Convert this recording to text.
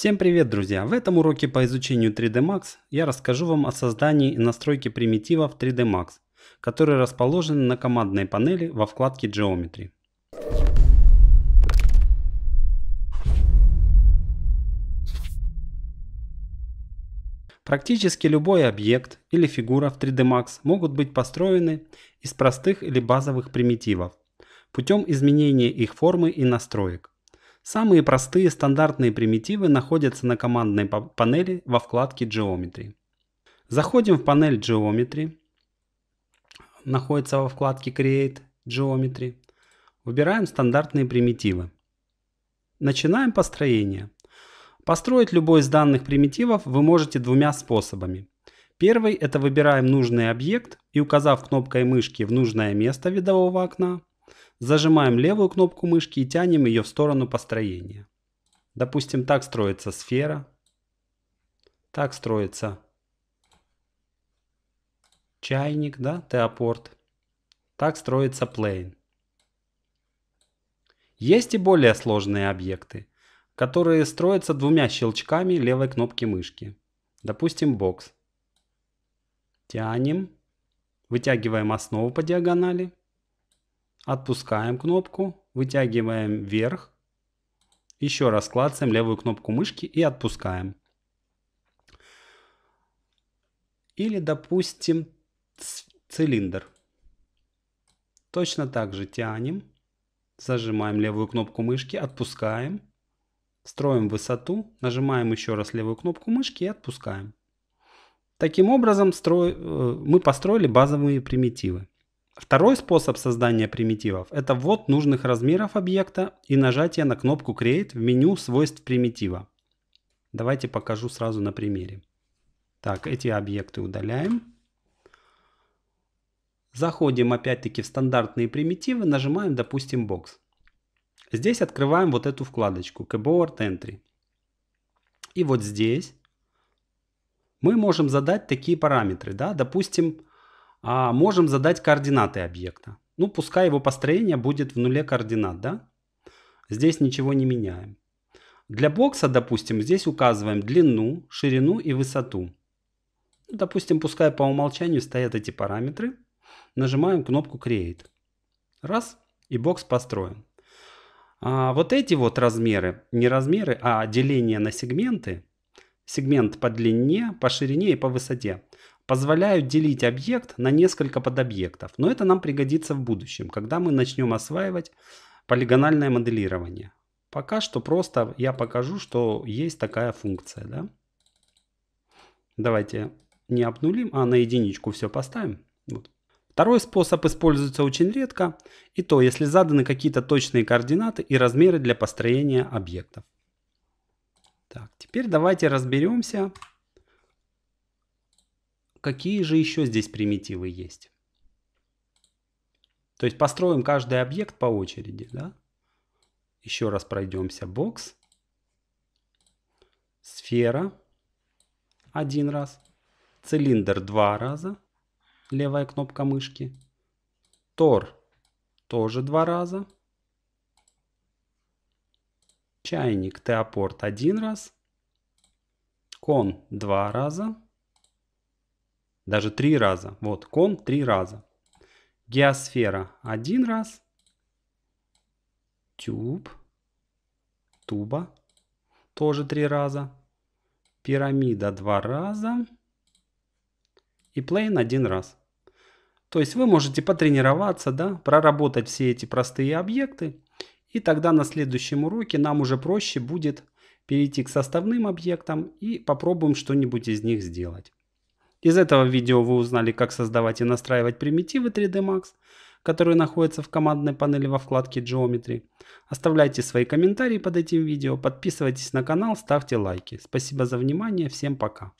Всем привет, друзья! В этом уроке по изучению 3D Max я расскажу вам о создании и настройке примитивов 3D Max, которые расположены на командной панели во вкладке Geometry. Практически любой объект или фигура в 3D Max могут быть построены из простых или базовых примитивов путем изменения их формы и настроек. Самые простые стандартные примитивы находятся на командной панели во вкладке Geometry. Заходим в панель Geometry, находится во вкладке Create Geometry. Выбираем стандартные примитивы. Начинаем построение. Построить любой из данных примитивов вы можете двумя способами. Первый – это выбираем нужный объект и указав кнопкой мышки в нужное место видового окна, Зажимаем левую кнопку мышки и тянем ее в сторону построения. Допустим, так строится сфера. Так строится чайник, да, теопорт. Так строится плейн. Есть и более сложные объекты, которые строятся двумя щелчками левой кнопки мышки. Допустим, бокс. Тянем. Вытягиваем основу по диагонали. Отпускаем кнопку, вытягиваем вверх. Еще раз клацаем левую кнопку мышки и отпускаем. Или, допустим, цилиндр. Точно так же тянем, зажимаем левую кнопку мышки, отпускаем, строим высоту, нажимаем еще раз левую кнопку мышки и отпускаем. Таким образом строй, э, мы построили базовые примитивы. Второй способ создания примитивов – это ввод нужных размеров объекта и нажатие на кнопку Create в меню свойств примитива. Давайте покажу сразу на примере. Так, эти объекты удаляем. Заходим опять-таки в стандартные примитивы, нажимаем, допустим, box. Здесь открываем вот эту вкладочку Keyboard Entry. И вот здесь мы можем задать такие параметры. Да? Допустим, а можем задать координаты объекта. Ну, пускай его построение будет в нуле координат, да? Здесь ничего не меняем. Для бокса, допустим, здесь указываем длину, ширину и высоту. Ну, допустим, пускай по умолчанию стоят эти параметры. Нажимаем кнопку Create. Раз, и бокс построен. А вот эти вот размеры, не размеры, а деление на сегменты, сегмент по длине, по ширине и по высоте, позволяют делить объект на несколько подобъектов. Но это нам пригодится в будущем, когда мы начнем осваивать полигональное моделирование. Пока что просто я покажу, что есть такая функция. Да? Давайте не обнулим, а на единичку все поставим. Вот. Второй способ используется очень редко, и то, если заданы какие-то точные координаты и размеры для построения объектов. Так, теперь давайте разберемся какие же еще здесь примитивы есть? То есть построим каждый объект по очереди, да? Еще раз пройдемся. Бокс, сфера один раз, цилиндр два раза, левая кнопка мышки, тор тоже два раза, чайник, теопорт один раз, кон два раза, даже три раза. Вот, ком три раза. Геосфера один раз. Тюб. Туба. Тоже три раза. Пирамида два раза. И плейн один раз. То есть вы можете потренироваться, да, проработать все эти простые объекты. И тогда на следующем уроке нам уже проще будет перейти к составным объектам и попробуем что-нибудь из них сделать. Из этого видео вы узнали, как создавать и настраивать примитивы 3D Max, которые находятся в командной панели во вкладке Geometry. Оставляйте свои комментарии под этим видео, подписывайтесь на канал, ставьте лайки. Спасибо за внимание, всем пока.